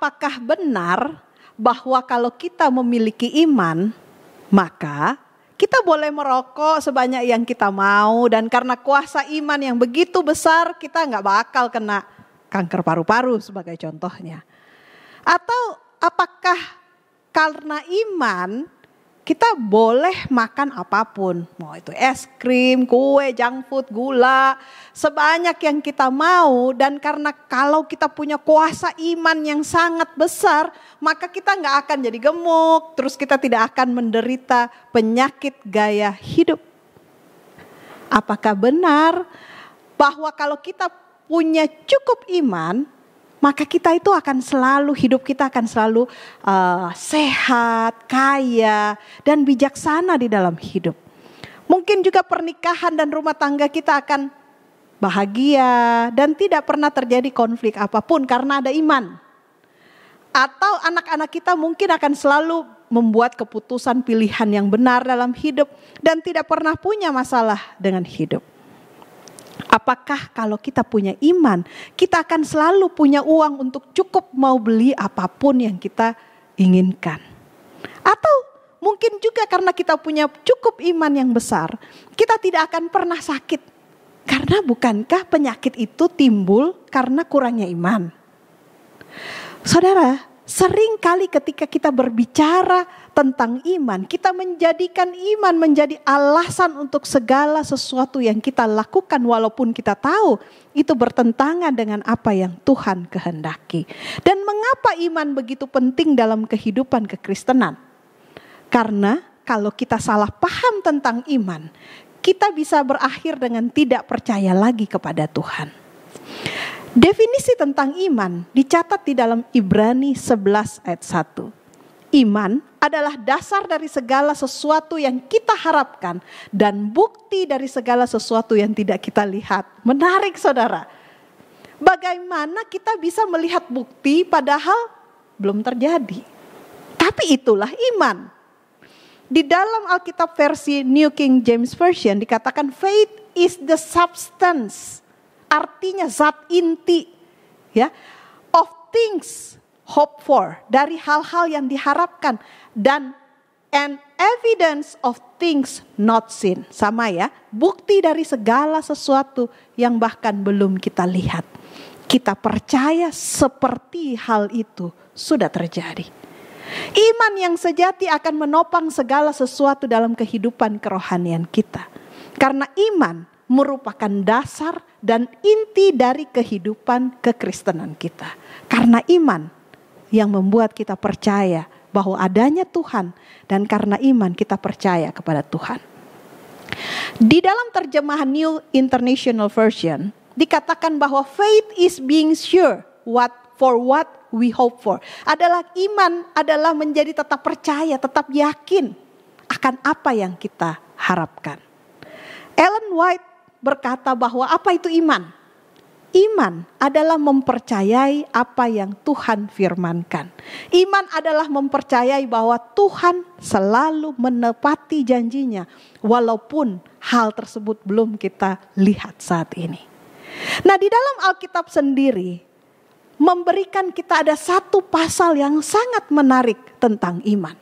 apakah benar bahwa kalau kita memiliki iman, maka kita boleh merokok sebanyak yang kita mau dan karena kuasa iman yang begitu besar kita nggak bakal kena kanker paru-paru sebagai contohnya. Atau apakah karena iman kita boleh makan apapun, mau itu es krim, kue, junk food, gula, sebanyak yang kita mau. Dan karena kalau kita punya kuasa iman yang sangat besar, maka kita nggak akan jadi gemuk, terus kita tidak akan menderita penyakit gaya hidup. Apakah benar bahwa kalau kita punya cukup iman, maka kita itu akan selalu hidup kita akan selalu uh, sehat, kaya dan bijaksana di dalam hidup. Mungkin juga pernikahan dan rumah tangga kita akan bahagia dan tidak pernah terjadi konflik apapun karena ada iman. Atau anak-anak kita mungkin akan selalu membuat keputusan pilihan yang benar dalam hidup dan tidak pernah punya masalah dengan hidup. Apakah kalau kita punya iman, kita akan selalu punya uang untuk cukup mau beli apapun yang kita inginkan? Atau mungkin juga karena kita punya cukup iman yang besar, kita tidak akan pernah sakit. Karena bukankah penyakit itu timbul karena kurangnya iman? Saudara, seringkali ketika kita berbicara tentang iman. Kita menjadikan iman menjadi alasan untuk segala sesuatu yang kita lakukan walaupun kita tahu itu bertentangan dengan apa yang Tuhan kehendaki. Dan mengapa iman begitu penting dalam kehidupan kekristenan? Karena kalau kita salah paham tentang iman, kita bisa berakhir dengan tidak percaya lagi kepada Tuhan. Definisi tentang iman dicatat di dalam Ibrani 11 ayat 1 iman adalah dasar dari segala sesuatu yang kita harapkan dan bukti dari segala sesuatu yang tidak kita lihat. Menarik saudara. Bagaimana kita bisa melihat bukti padahal belum terjadi. Tapi itulah iman. Di dalam Alkitab versi New King James Version dikatakan faith is the substance. Artinya zat inti ya of things hope for, dari hal-hal yang diharapkan dan an evidence of things not seen. Sama ya, bukti dari segala sesuatu yang bahkan belum kita lihat. Kita percaya seperti hal itu sudah terjadi. Iman yang sejati akan menopang segala sesuatu dalam kehidupan kerohanian kita. Karena iman merupakan dasar dan inti dari kehidupan kekristenan kita. Karena iman yang membuat kita percaya bahwa adanya Tuhan dan karena iman kita percaya kepada Tuhan. Di dalam terjemahan New International Version dikatakan bahwa faith is being sure what for what we hope for. Adalah iman adalah menjadi tetap percaya, tetap yakin akan apa yang kita harapkan. Ellen White berkata bahwa apa itu iman? Iman adalah mempercayai apa yang Tuhan firmankan. Iman adalah mempercayai bahwa Tuhan selalu menepati janjinya, walaupun hal tersebut belum kita lihat saat ini. Nah, di dalam Alkitab sendiri memberikan kita ada satu pasal yang sangat menarik tentang iman.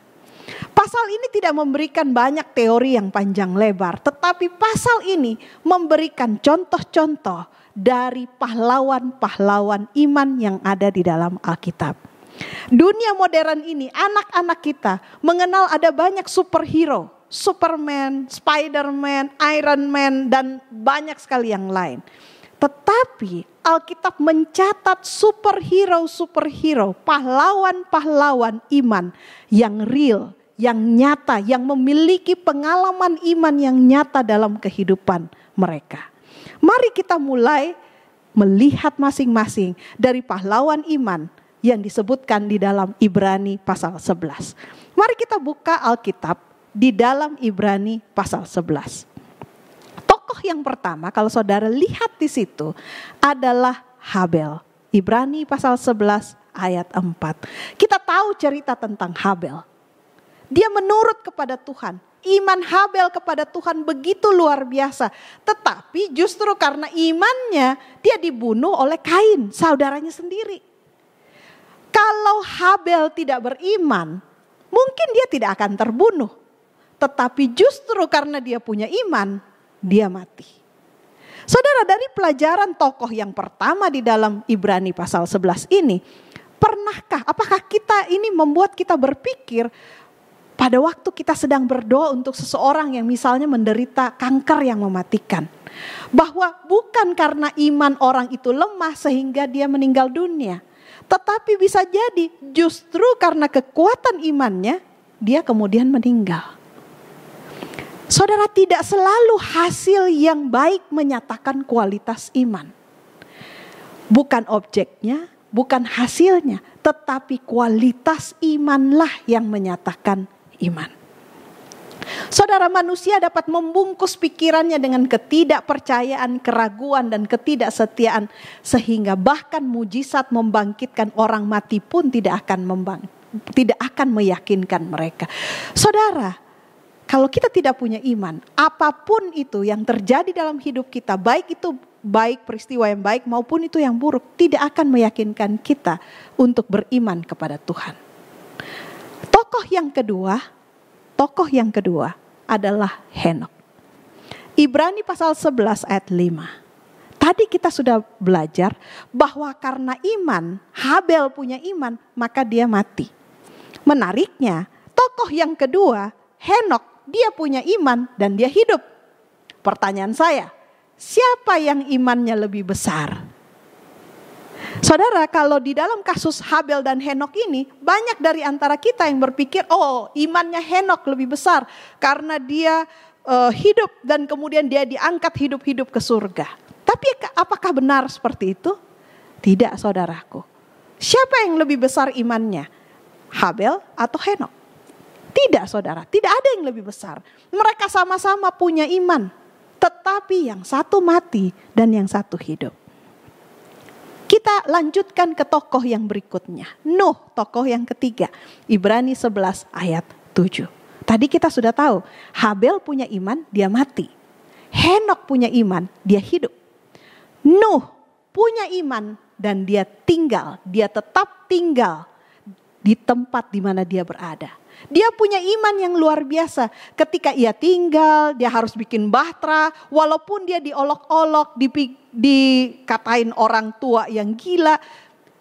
Pasal ini tidak memberikan banyak teori yang panjang lebar, tetapi pasal ini memberikan contoh-contoh dari pahlawan-pahlawan iman yang ada di dalam Alkitab. Dunia modern ini, anak-anak kita mengenal ada banyak superhero, Superman, Spider-Man, Iron Man, dan banyak sekali yang lain. Tetapi Alkitab mencatat superhero-superhero, pahlawan-pahlawan iman yang real, yang nyata, yang memiliki pengalaman iman yang nyata dalam kehidupan mereka. Mari kita mulai melihat masing-masing dari pahlawan iman yang disebutkan di dalam Ibrani pasal 11. Mari kita buka Alkitab di dalam Ibrani pasal 11. Tokoh yang pertama kalau saudara lihat di situ adalah Habel. Ibrani pasal 11 ayat 4. Kita tahu cerita tentang Habel. Dia menurut kepada Tuhan. Iman Habel kepada Tuhan begitu luar biasa. Tetapi justru karena imannya dia dibunuh oleh Kain, saudaranya sendiri. Kalau Habel tidak beriman, mungkin dia tidak akan terbunuh. Tetapi justru karena dia punya iman, dia mati. Saudara dari pelajaran tokoh yang pertama di dalam Ibrani pasal 11 ini, pernahkah apakah kita ini membuat kita berpikir ada waktu kita sedang berdoa untuk seseorang yang misalnya menderita kanker yang mematikan. Bahwa bukan karena iman orang itu lemah sehingga dia meninggal dunia. Tetapi bisa jadi justru karena kekuatan imannya dia kemudian meninggal. Saudara tidak selalu hasil yang baik menyatakan kualitas iman. Bukan objeknya, bukan hasilnya, tetapi kualitas imanlah yang menyatakan iman. Saudara manusia dapat membungkus pikirannya dengan ketidakpercayaan, keraguan dan ketidaksetiaan sehingga bahkan mujizat membangkitkan orang mati pun tidak akan membang tidak akan meyakinkan mereka. Saudara, kalau kita tidak punya iman, apapun itu yang terjadi dalam hidup kita, baik itu baik peristiwa yang baik maupun itu yang buruk, tidak akan meyakinkan kita untuk beriman kepada Tuhan tokoh yang kedua, tokoh yang kedua adalah Henok. Ibrani pasal 11 ayat 5. Tadi kita sudah belajar bahwa karena iman, Habel punya iman, maka dia mati. Menariknya, tokoh yang kedua, Henok, dia punya iman dan dia hidup. Pertanyaan saya, siapa yang imannya lebih besar? Saudara, kalau di dalam kasus Habel dan Henok ini, banyak dari antara kita yang berpikir, "Oh, imannya Henok lebih besar karena dia uh, hidup dan kemudian dia diangkat hidup-hidup ke surga." Tapi apakah benar seperti itu? Tidak, saudaraku. Siapa yang lebih besar imannya? Habel atau Henok? Tidak, saudara. Tidak ada yang lebih besar. Mereka sama-sama punya iman, tetapi yang satu mati dan yang satu hidup. Kita lanjutkan ke tokoh yang berikutnya. Nuh, tokoh yang ketiga. Ibrani 11 ayat 7. Tadi kita sudah tahu, Habel punya iman, dia mati. Henok punya iman, dia hidup. Nuh punya iman dan dia tinggal, dia tetap tinggal di tempat di mana dia berada. Dia punya iman yang luar biasa. Ketika ia tinggal, dia harus bikin bahtera. Walaupun dia diolok-olok, dikatain orang tua yang gila.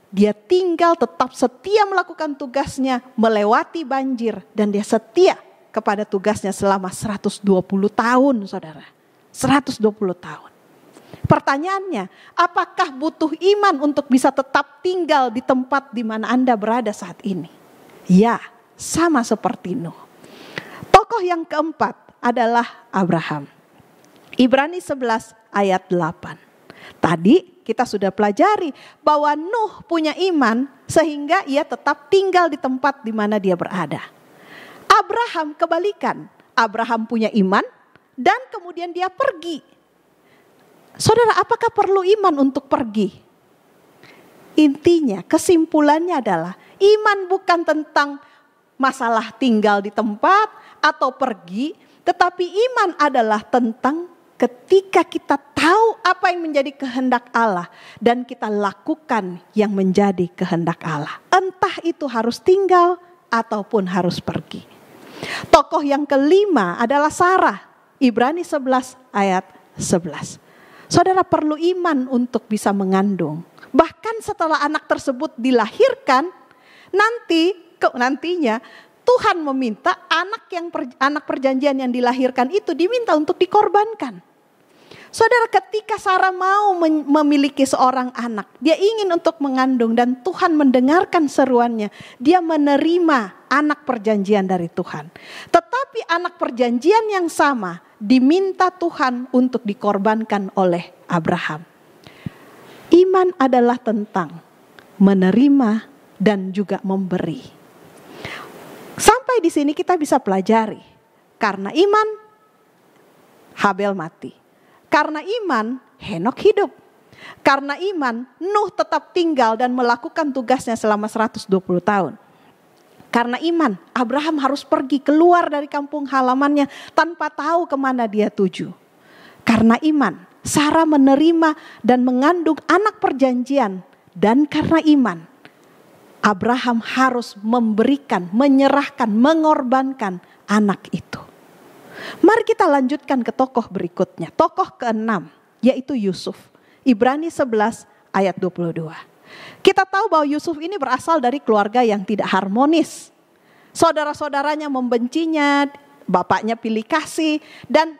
Dia tinggal tetap setia melakukan tugasnya, melewati banjir. Dan dia setia kepada tugasnya selama 120 tahun saudara. 120 tahun. Pertanyaannya, apakah butuh iman untuk bisa tetap tinggal di tempat di mana Anda berada saat ini? Ya, sama seperti Nuh. Tokoh yang keempat adalah Abraham. Ibrani 11 ayat 8. Tadi kita sudah pelajari bahwa Nuh punya iman sehingga ia tetap tinggal di tempat di mana dia berada. Abraham kebalikan. Abraham punya iman dan kemudian dia pergi. Saudara, apakah perlu iman untuk pergi? Intinya, kesimpulannya adalah iman bukan tentang masalah tinggal di tempat atau pergi, tetapi iman adalah tentang ketika kita tahu apa yang menjadi kehendak Allah dan kita lakukan yang menjadi kehendak Allah. Entah itu harus tinggal ataupun harus pergi. Tokoh yang kelima adalah Sarah, Ibrani 11 ayat 11. Saudara perlu iman untuk bisa mengandung. Bahkan setelah anak tersebut dilahirkan, nanti kok nantinya Tuhan meminta anak yang per, anak perjanjian yang dilahirkan itu diminta untuk dikorbankan. Saudara, ketika Sarah mau memiliki seorang anak, dia ingin untuk mengandung dan Tuhan mendengarkan seruannya. Dia menerima anak perjanjian dari Tuhan. Tetapi anak perjanjian yang sama diminta Tuhan untuk dikorbankan oleh Abraham. Iman adalah tentang menerima dan juga memberi. Sampai di sini kita bisa pelajari. Karena iman, Habel mati. Karena iman, Henok hidup. Karena iman, Nuh tetap tinggal dan melakukan tugasnya selama 120 tahun. Karena iman, Abraham harus pergi keluar dari kampung halamannya tanpa tahu kemana dia tuju. Karena iman, Sarah menerima dan mengandung anak perjanjian dan karena iman Abraham harus memberikan, menyerahkan, mengorbankan anak itu. Mari kita lanjutkan ke tokoh berikutnya. Tokoh keenam yaitu Yusuf. Ibrani 11 ayat 22. Kita tahu bahwa Yusuf ini berasal dari keluarga yang tidak harmonis. Saudara-saudaranya membencinya, bapaknya pilih kasih dan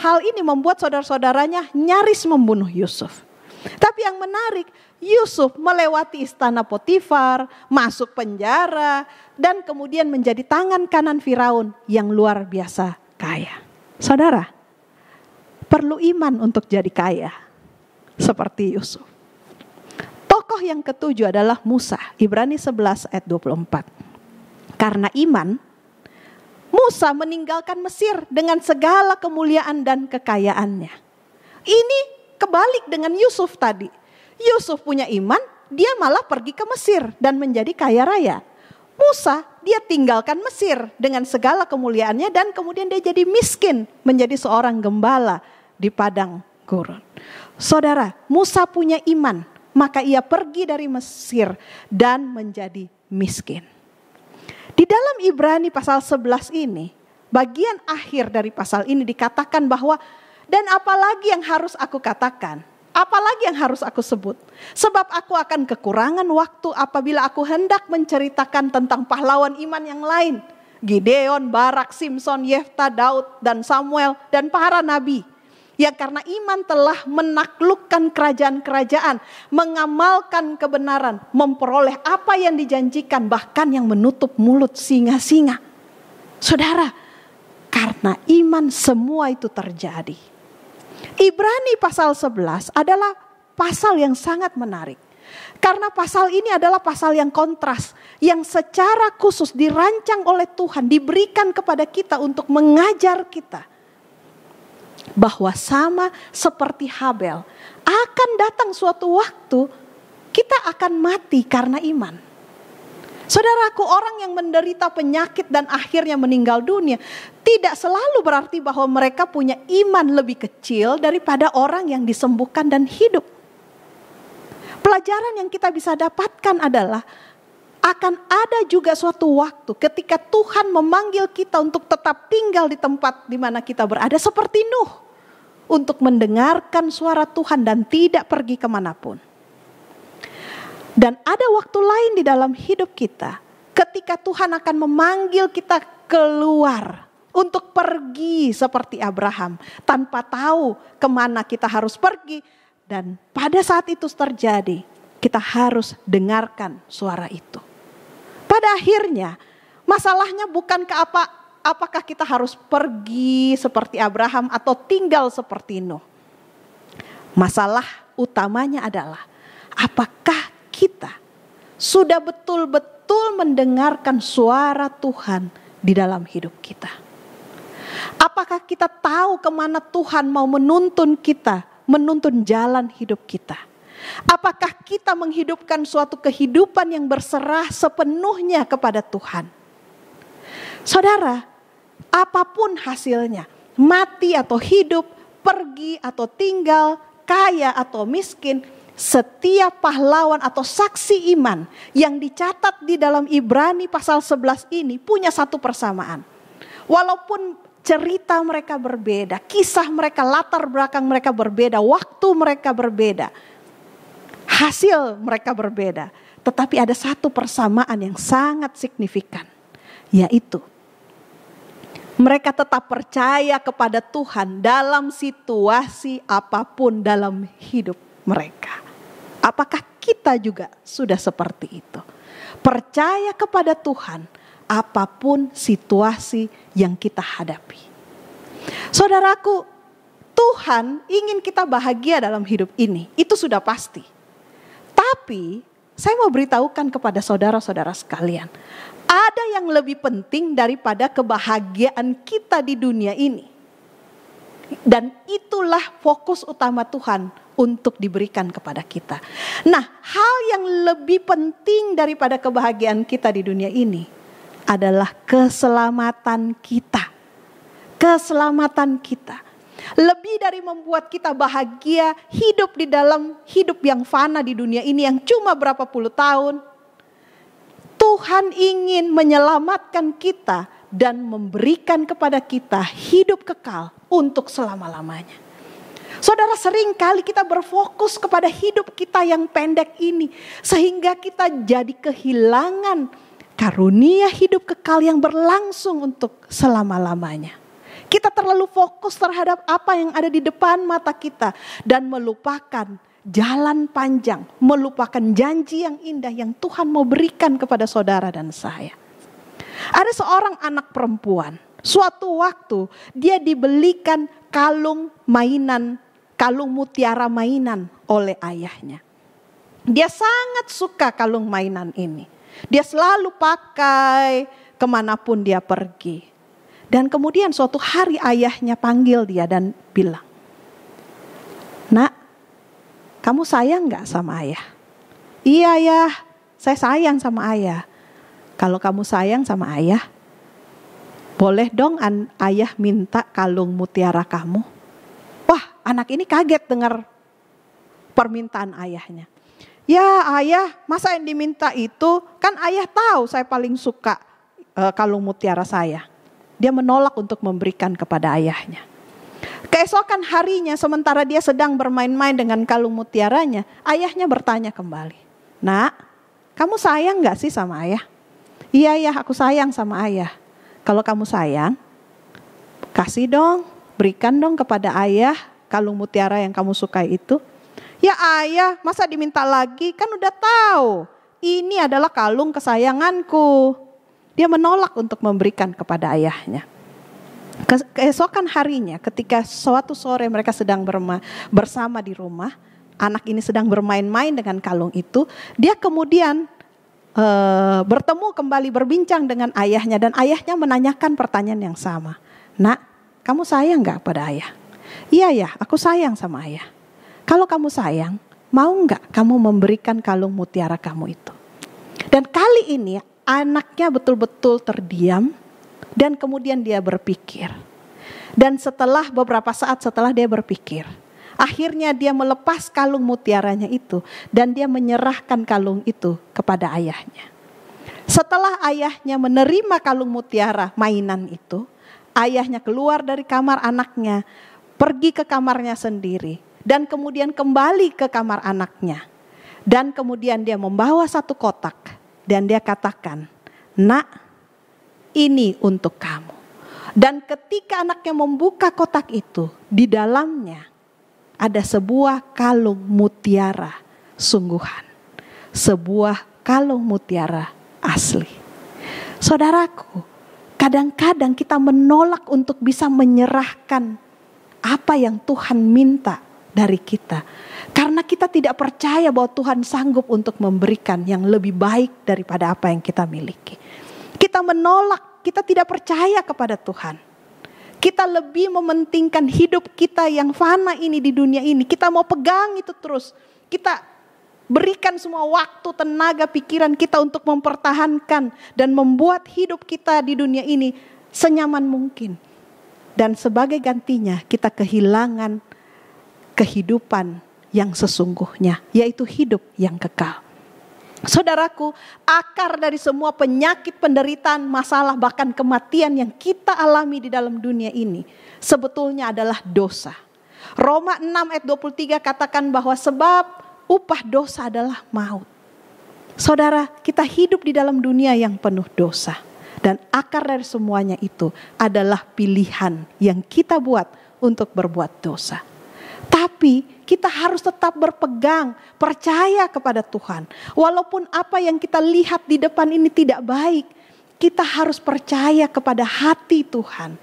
hal ini membuat saudara-saudaranya nyaris membunuh Yusuf. Tapi yang menarik, Yusuf melewati istana Potifar, masuk penjara, dan kemudian menjadi tangan kanan Firaun yang luar biasa kaya. Saudara, perlu iman untuk jadi kaya seperti Yusuf. Tokoh yang ketujuh adalah Musa, Ibrani 11 ayat 24. Karena iman, Musa meninggalkan Mesir dengan segala kemuliaan dan kekayaannya. Ini Kebalik dengan Yusuf tadi. Yusuf punya iman, dia malah pergi ke Mesir dan menjadi kaya raya. Musa, dia tinggalkan Mesir dengan segala kemuliaannya dan kemudian dia jadi miskin, menjadi seorang gembala di padang gurun. Saudara, Musa punya iman, maka ia pergi dari Mesir dan menjadi miskin. Di dalam Ibrani pasal 11 ini, bagian akhir dari pasal ini dikatakan bahwa dan apalagi yang harus aku katakan? Apalagi yang harus aku sebut? Sebab aku akan kekurangan waktu apabila aku hendak menceritakan tentang pahlawan iman yang lain. Gideon, Barak, Simpson, Yefta, Daud, dan Samuel, dan para nabi. Yang karena iman telah menaklukkan kerajaan-kerajaan, mengamalkan kebenaran, memperoleh apa yang dijanjikan, bahkan yang menutup mulut singa-singa. Saudara, karena iman semua itu terjadi. Ibrani pasal 11 adalah pasal yang sangat menarik. Karena pasal ini adalah pasal yang kontras, yang secara khusus dirancang oleh Tuhan, diberikan kepada kita untuk mengajar kita bahwa sama seperti Habel, akan datang suatu waktu kita akan mati karena iman. Saudaraku, orang yang menderita penyakit dan akhirnya meninggal dunia tidak selalu berarti bahwa mereka punya iman lebih kecil daripada orang yang disembuhkan dan hidup. Pelajaran yang kita bisa dapatkan adalah akan ada juga suatu waktu ketika Tuhan memanggil kita untuk tetap tinggal di tempat di mana kita berada seperti Nuh untuk mendengarkan suara Tuhan dan tidak pergi kemanapun. Dan ada waktu lain di dalam hidup kita ketika Tuhan akan memanggil kita keluar untuk pergi seperti Abraham tanpa tahu kemana kita harus pergi dan pada saat itu terjadi kita harus dengarkan suara itu. Pada akhirnya masalahnya bukan ke apa apakah kita harus pergi seperti Abraham atau tinggal seperti Nuh. Masalah utamanya adalah apakah kita sudah betul-betul mendengarkan suara Tuhan di dalam hidup kita. Apakah kita tahu kemana Tuhan mau menuntun kita, menuntun jalan hidup kita? Apakah kita menghidupkan suatu kehidupan yang berserah sepenuhnya kepada Tuhan? Saudara, apapun hasilnya, mati atau hidup, pergi atau tinggal, kaya atau miskin, setiap pahlawan atau saksi iman yang dicatat di dalam Ibrani pasal 11 ini punya satu persamaan. Walaupun cerita mereka berbeda, kisah mereka, latar belakang mereka berbeda, waktu mereka berbeda, hasil mereka berbeda, tetapi ada satu persamaan yang sangat signifikan, yaitu mereka tetap percaya kepada Tuhan dalam situasi apapun dalam hidup mereka. Apakah kita juga sudah seperti itu? Percaya kepada Tuhan apapun situasi yang kita hadapi. Saudaraku, Tuhan ingin kita bahagia dalam hidup ini. Itu sudah pasti. Tapi saya mau beritahukan kepada saudara-saudara sekalian, ada yang lebih penting daripada kebahagiaan kita di dunia ini. Dan itulah fokus utama Tuhan untuk diberikan kepada kita. Nah, hal yang lebih penting daripada kebahagiaan kita di dunia ini adalah keselamatan kita. Keselamatan kita lebih dari membuat kita bahagia hidup di dalam hidup yang fana di dunia ini yang cuma berapa puluh tahun. Tuhan ingin menyelamatkan kita dan memberikan kepada kita hidup kekal untuk selama-lamanya. Saudara sering kali kita berfokus kepada hidup kita yang pendek ini sehingga kita jadi kehilangan karunia hidup kekal yang berlangsung untuk selama-lamanya. Kita terlalu fokus terhadap apa yang ada di depan mata kita dan melupakan jalan panjang, melupakan janji yang indah yang Tuhan mau berikan kepada saudara dan saya. Ada seorang anak perempuan, suatu waktu dia dibelikan kalung mainan, kalung mutiara mainan oleh ayahnya. Dia sangat suka kalung mainan ini. Dia selalu pakai kemanapun dia pergi. Dan kemudian suatu hari ayahnya panggil dia dan bilang, Nak, kamu sayang gak sama ayah? Iya ya, saya sayang sama ayah. Kalau kamu sayang sama ayah, boleh dong an ayah minta kalung mutiara kamu. Wah, anak ini kaget dengar permintaan ayahnya. Ya ayah, masa yang diminta itu kan ayah tahu saya paling suka e, kalung mutiara saya. Dia menolak untuk memberikan kepada ayahnya. Keesokan harinya sementara dia sedang bermain-main dengan kalung mutiaranya, ayahnya bertanya kembali. Nak, kamu sayang gak sih sama ayah? Iya, ya, aku sayang sama ayah. Kalau kamu sayang, kasih dong, berikan dong kepada ayah kalung mutiara yang kamu sukai itu. Ya ayah, masa diminta lagi? Kan udah tahu, ini adalah kalung kesayanganku. Dia menolak untuk memberikan kepada ayahnya. Keesokan harinya ketika suatu sore mereka sedang bersama di rumah, anak ini sedang bermain-main dengan kalung itu, dia kemudian uh, bertemu kembali berbincang dengan ayahnya dan ayahnya menanyakan pertanyaan yang sama. Nak, kamu sayang nggak pada ayah? Iya ya, aku sayang sama ayah. Kalau kamu sayang, mau nggak kamu memberikan kalung mutiara kamu itu? Dan kali ini anaknya betul-betul terdiam dan kemudian dia berpikir. Dan setelah beberapa saat setelah dia berpikir, Akhirnya dia melepas kalung mutiaranya itu dan dia menyerahkan kalung itu kepada ayahnya. Setelah ayahnya menerima kalung mutiara mainan itu, ayahnya keluar dari kamar anaknya, pergi ke kamarnya sendiri dan kemudian kembali ke kamar anaknya. Dan kemudian dia membawa satu kotak dan dia katakan, "Nak, ini untuk kamu." Dan ketika anaknya membuka kotak itu, di dalamnya ada sebuah kalung mutiara sungguhan. Sebuah kalung mutiara asli. Saudaraku, kadang-kadang kita menolak untuk bisa menyerahkan apa yang Tuhan minta dari kita. Karena kita tidak percaya bahwa Tuhan sanggup untuk memberikan yang lebih baik daripada apa yang kita miliki. Kita menolak, kita tidak percaya kepada Tuhan. Kita lebih mementingkan hidup kita yang fana ini di dunia ini. Kita mau pegang itu terus. Kita berikan semua waktu, tenaga, pikiran kita untuk mempertahankan dan membuat hidup kita di dunia ini senyaman mungkin. Dan sebagai gantinya kita kehilangan kehidupan yang sesungguhnya, yaitu hidup yang kekal. Saudaraku, akar dari semua penyakit, penderitaan, masalah, bahkan kematian yang kita alami di dalam dunia ini sebetulnya adalah dosa. Roma 6 ayat 23 katakan bahwa sebab upah dosa adalah maut. Saudara, kita hidup di dalam dunia yang penuh dosa. Dan akar dari semuanya itu adalah pilihan yang kita buat untuk berbuat dosa. Tapi kita harus tetap berpegang, percaya kepada Tuhan. Walaupun apa yang kita lihat di depan ini tidak baik, kita harus percaya kepada hati Tuhan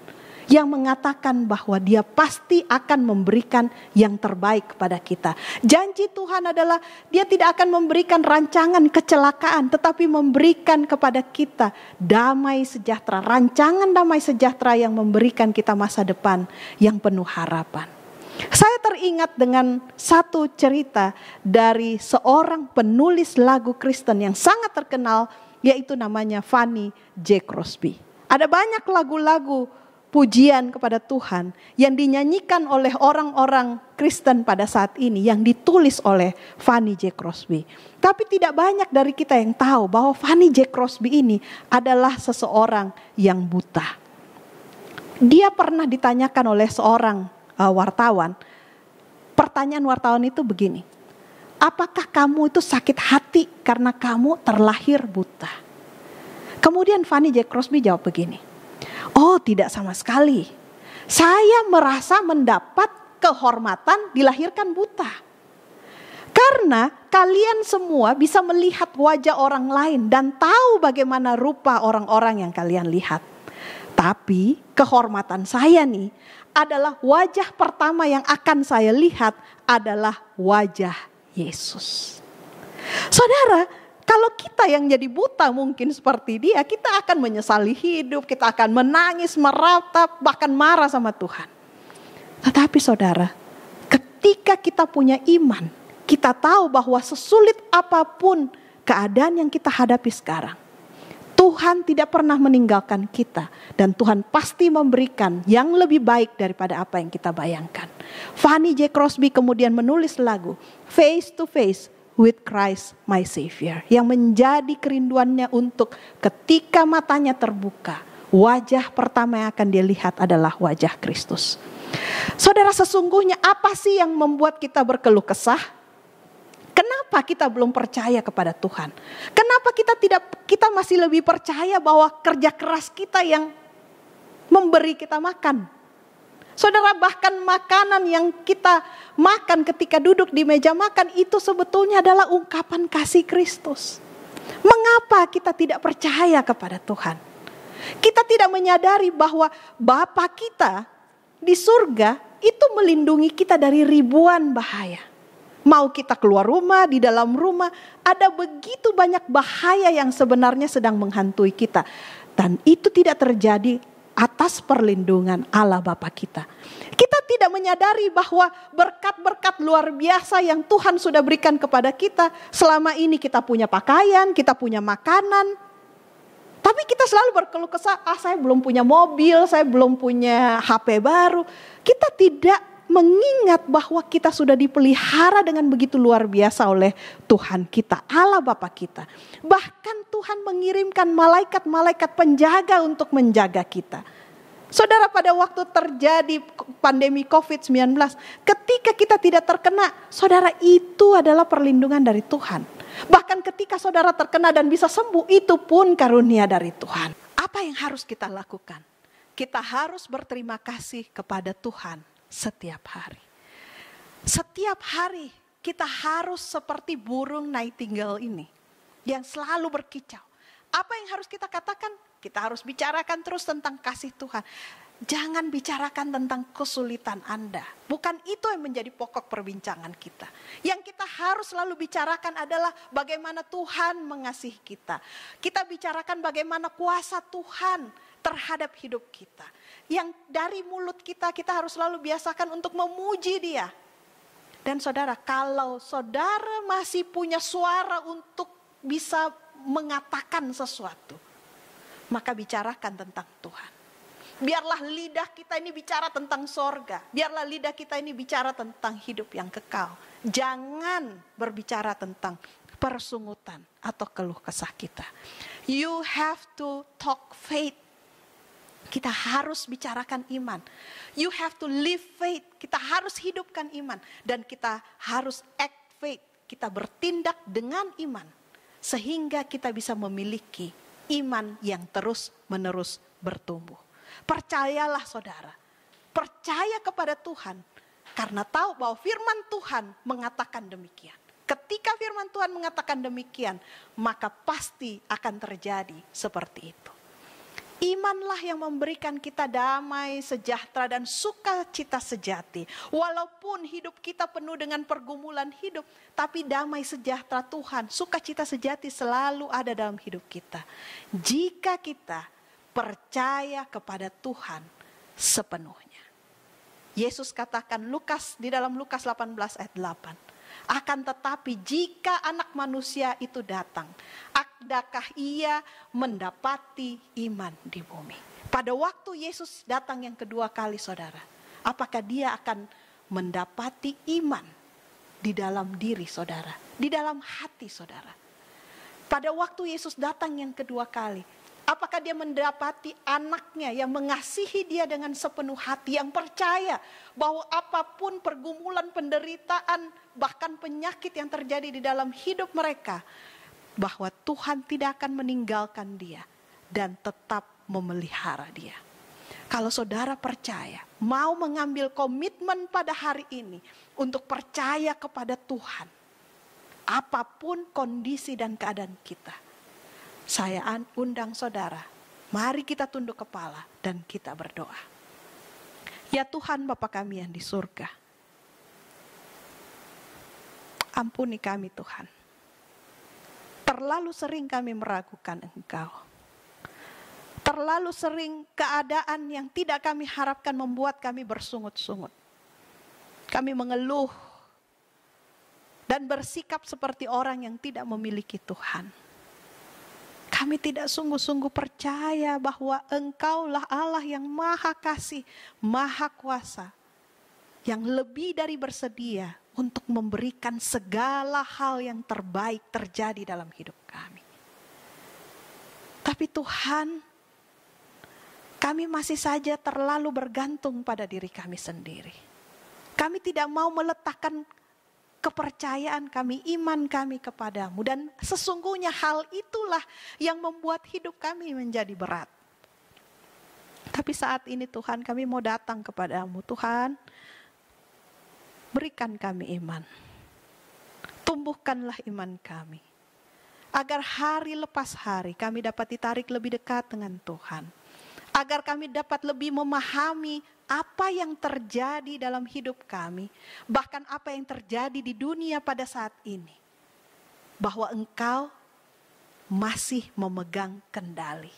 yang mengatakan bahwa Dia pasti akan memberikan yang terbaik kepada kita. Janji Tuhan adalah Dia tidak akan memberikan rancangan kecelakaan, tetapi memberikan kepada kita damai sejahtera, rancangan damai sejahtera yang memberikan kita masa depan yang penuh harapan. Saya teringat dengan satu cerita dari seorang penulis lagu Kristen yang sangat terkenal yaitu namanya Fanny J. Crosby. Ada banyak lagu-lagu pujian kepada Tuhan yang dinyanyikan oleh orang-orang Kristen pada saat ini yang ditulis oleh Fanny J. Crosby. Tapi tidak banyak dari kita yang tahu bahwa Fanny J. Crosby ini adalah seseorang yang buta. Dia pernah ditanyakan oleh seorang uh, wartawan. Pertanyaan wartawan itu begini, apakah kamu itu sakit hati karena kamu terlahir buta? Kemudian Fanny J. Crosby jawab begini, oh tidak sama sekali. Saya merasa mendapat kehormatan dilahirkan buta. Karena kalian semua bisa melihat wajah orang lain dan tahu bagaimana rupa orang-orang yang kalian lihat. Tapi kehormatan saya nih adalah wajah pertama yang akan saya lihat adalah wajah Yesus. Saudara, kalau kita yang jadi buta mungkin seperti dia, kita akan menyesali hidup, kita akan menangis, meratap, bahkan marah sama Tuhan. Tetapi saudara, ketika kita punya iman, kita tahu bahwa sesulit apapun keadaan yang kita hadapi sekarang, Tuhan tidak pernah meninggalkan kita dan Tuhan pasti memberikan yang lebih baik daripada apa yang kita bayangkan. Fanny J. Crosby kemudian menulis lagu Face to Face with Christ my Savior yang menjadi kerinduannya untuk ketika matanya terbuka, wajah pertama yang akan dia lihat adalah wajah Kristus. Saudara sesungguhnya apa sih yang membuat kita berkeluh kesah? Kenapa kita belum percaya kepada Tuhan? Kenapa kita tidak kita masih lebih percaya bahwa kerja keras kita yang memberi kita makan? Saudara, bahkan makanan yang kita makan ketika duduk di meja makan itu sebetulnya adalah ungkapan kasih Kristus. Mengapa kita tidak percaya kepada Tuhan? Kita tidak menyadari bahwa Bapa kita di surga itu melindungi kita dari ribuan bahaya. Mau kita keluar rumah, di dalam rumah, ada begitu banyak bahaya yang sebenarnya sedang menghantui kita. Dan itu tidak terjadi atas perlindungan Allah Bapa kita. Kita tidak menyadari bahwa berkat-berkat luar biasa yang Tuhan sudah berikan kepada kita, selama ini kita punya pakaian, kita punya makanan, tapi kita selalu berkeluh kesah, ah saya belum punya mobil, saya belum punya HP baru. Kita tidak mengingat bahwa kita sudah dipelihara dengan begitu luar biasa oleh Tuhan kita, Allah Bapa kita. Bahkan Tuhan mengirimkan malaikat-malaikat penjaga untuk menjaga kita. Saudara pada waktu terjadi pandemi COVID-19, ketika kita tidak terkena, saudara itu adalah perlindungan dari Tuhan. Bahkan ketika saudara terkena dan bisa sembuh, itu pun karunia dari Tuhan. Apa yang harus kita lakukan? Kita harus berterima kasih kepada Tuhan setiap hari. Setiap hari kita harus seperti burung nightingale ini yang selalu berkicau. Apa yang harus kita katakan? Kita harus bicarakan terus tentang kasih Tuhan. Jangan bicarakan tentang kesulitan Anda. Bukan itu yang menjadi pokok perbincangan kita. Yang kita harus selalu bicarakan adalah bagaimana Tuhan mengasihi kita. Kita bicarakan bagaimana kuasa Tuhan terhadap hidup kita yang dari mulut kita kita harus selalu biasakan untuk memuji dia. Dan saudara, kalau saudara masih punya suara untuk bisa mengatakan sesuatu, maka bicarakan tentang Tuhan. Biarlah lidah kita ini bicara tentang sorga. Biarlah lidah kita ini bicara tentang hidup yang kekal. Jangan berbicara tentang persungutan atau keluh kesah kita. You have to talk faith kita harus bicarakan iman. You have to live faith. Kita harus hidupkan iman. Dan kita harus act faith. Kita bertindak dengan iman. Sehingga kita bisa memiliki iman yang terus menerus bertumbuh. Percayalah saudara. Percaya kepada Tuhan. Karena tahu bahwa firman Tuhan mengatakan demikian. Ketika firman Tuhan mengatakan demikian, maka pasti akan terjadi seperti itu. Imanlah yang memberikan kita damai, sejahtera, dan sukacita sejati. Walaupun hidup kita penuh dengan pergumulan hidup, tapi damai sejahtera Tuhan, sukacita sejati selalu ada dalam hidup kita. Jika kita percaya kepada Tuhan sepenuhnya. Yesus katakan Lukas di dalam Lukas 18 ayat 8. Akan tetapi jika anak manusia itu datang, adakah ia mendapati iman di bumi? Pada waktu Yesus datang yang kedua kali saudara, apakah dia akan mendapati iman di dalam diri saudara, di dalam hati saudara? Pada waktu Yesus datang yang kedua kali, Apakah dia mendapati anaknya yang mengasihi dia dengan sepenuh hati, yang percaya bahwa apapun pergumulan, penderitaan, bahkan penyakit yang terjadi di dalam hidup mereka, bahwa Tuhan tidak akan meninggalkan dia dan tetap memelihara dia. Kalau saudara percaya, mau mengambil komitmen pada hari ini untuk percaya kepada Tuhan, apapun kondisi dan keadaan kita saya undang saudara. Mari kita tunduk kepala dan kita berdoa. Ya Tuhan Bapa kami yang di surga. Ampuni kami Tuhan. Terlalu sering kami meragukan Engkau. Terlalu sering keadaan yang tidak kami harapkan membuat kami bersungut-sungut. Kami mengeluh dan bersikap seperti orang yang tidak memiliki Tuhan. Kami tidak sungguh-sungguh percaya bahwa Engkaulah Allah yang Maha Kasih, Maha Kuasa, yang lebih dari bersedia untuk memberikan segala hal yang terbaik terjadi dalam hidup kami. Tapi Tuhan, kami masih saja terlalu bergantung pada diri kami sendiri. Kami tidak mau meletakkan kepercayaan kami, iman kami kepadamu. Dan sesungguhnya hal itulah yang membuat hidup kami menjadi berat. Tapi saat ini Tuhan kami mau datang kepadamu. Tuhan berikan kami iman. Tumbuhkanlah iman kami. Agar hari lepas hari kami dapat ditarik lebih dekat dengan Tuhan agar kami dapat lebih memahami apa yang terjadi dalam hidup kami, bahkan apa yang terjadi di dunia pada saat ini, bahwa Engkau masih memegang kendali.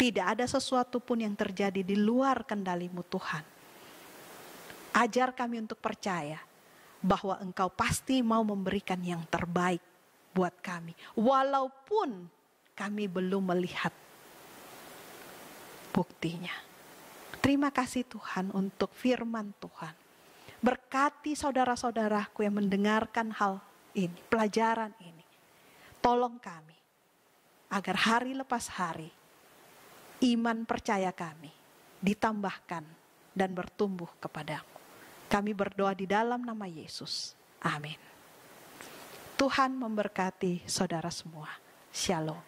Tidak ada sesuatu pun yang terjadi di luar kendalimu, Tuhan. Ajar kami untuk percaya bahwa Engkau pasti mau memberikan yang terbaik buat kami, walaupun kami belum melihat buktinya. Terima kasih Tuhan untuk firman Tuhan. Berkati saudara-saudaraku yang mendengarkan hal ini, pelajaran ini. Tolong kami agar hari lepas hari iman percaya kami ditambahkan dan bertumbuh kepadamu. Kami berdoa di dalam nama Yesus. Amin. Tuhan memberkati saudara semua. Shalom.